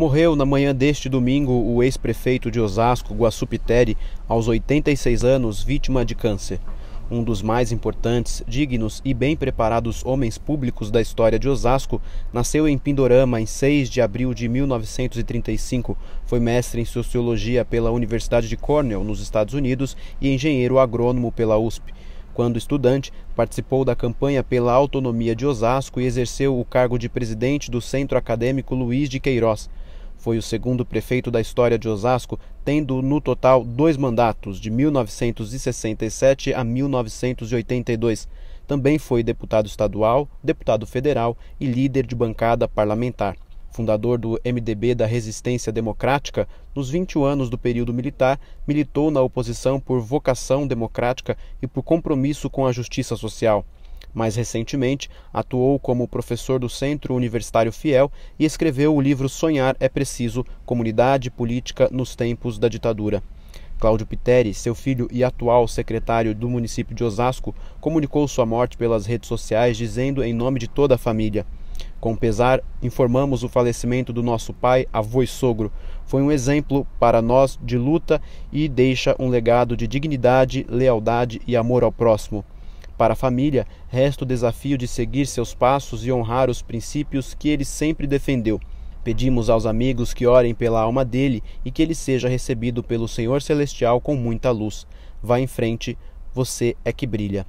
Morreu na manhã deste domingo o ex-prefeito de Osasco, Guaçupiteri, aos 86 anos, vítima de câncer. Um dos mais importantes, dignos e bem preparados homens públicos da história de Osasco, nasceu em Pindorama em 6 de abril de 1935, foi mestre em sociologia pela Universidade de Cornell, nos Estados Unidos, e engenheiro agrônomo pela USP. Quando estudante, participou da campanha pela autonomia de Osasco e exerceu o cargo de presidente do Centro Acadêmico Luiz de Queiroz. Foi o segundo prefeito da história de Osasco, tendo no total dois mandatos, de 1967 a 1982. Também foi deputado estadual, deputado federal e líder de bancada parlamentar. Fundador do MDB da Resistência Democrática, nos 20 anos do período militar, militou na oposição por vocação democrática e por compromisso com a justiça social. Mais recentemente, atuou como professor do Centro Universitário Fiel e escreveu o livro Sonhar é Preciso Comunidade Política nos Tempos da Ditadura. Cláudio Piteri, seu filho e atual secretário do município de Osasco, comunicou sua morte pelas redes sociais, dizendo em nome de toda a família. Com pesar, informamos o falecimento do nosso pai, avô e sogro. Foi um exemplo para nós de luta e deixa um legado de dignidade, lealdade e amor ao próximo. Para a família, resta o desafio de seguir seus passos e honrar os princípios que ele sempre defendeu. Pedimos aos amigos que orem pela alma dele e que ele seja recebido pelo Senhor Celestial com muita luz. Vá em frente, você é que brilha.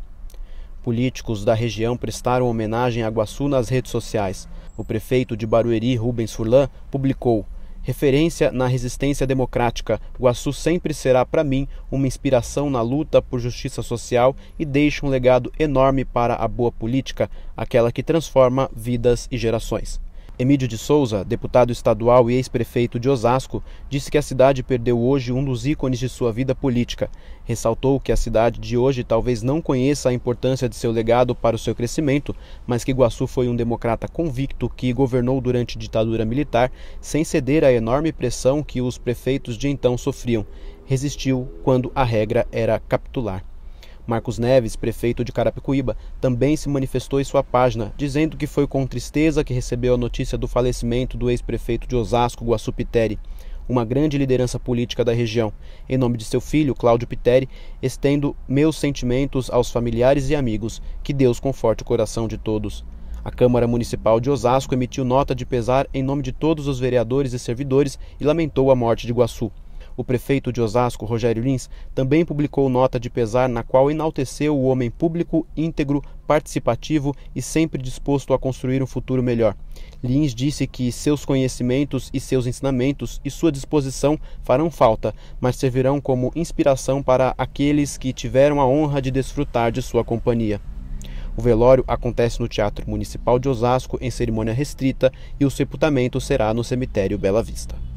Políticos da região prestaram homenagem a Guaçu nas redes sociais. O prefeito de Barueri, Rubens Furlan, publicou: Referência na resistência democrática, Guaçu sempre será para mim uma inspiração na luta por justiça social e deixa um legado enorme para a boa política, aquela que transforma vidas e gerações. Emílio de Souza, deputado estadual e ex-prefeito de Osasco, disse que a cidade perdeu hoje um dos ícones de sua vida política. Ressaltou que a cidade de hoje talvez não conheça a importância de seu legado para o seu crescimento, mas que Iguaçu foi um democrata convicto que governou durante ditadura militar sem ceder à enorme pressão que os prefeitos de então sofriam. Resistiu quando a regra era capitular. Marcos Neves, prefeito de Carapicuíba, também se manifestou em sua página, dizendo que foi com tristeza que recebeu a notícia do falecimento do ex-prefeito de Osasco, Guaçu Piteri, uma grande liderança política da região. Em nome de seu filho, Cláudio Piteri, estendo meus sentimentos aos familiares e amigos. Que Deus conforte o coração de todos. A Câmara Municipal de Osasco emitiu nota de pesar em nome de todos os vereadores e servidores e lamentou a morte de Guaçu. O prefeito de Osasco, Rogério Lins, também publicou nota de pesar na qual enalteceu o homem público, íntegro, participativo e sempre disposto a construir um futuro melhor. Lins disse que seus conhecimentos e seus ensinamentos e sua disposição farão falta, mas servirão como inspiração para aqueles que tiveram a honra de desfrutar de sua companhia. O velório acontece no Teatro Municipal de Osasco em cerimônia restrita e o sepultamento será no cemitério Bela Vista.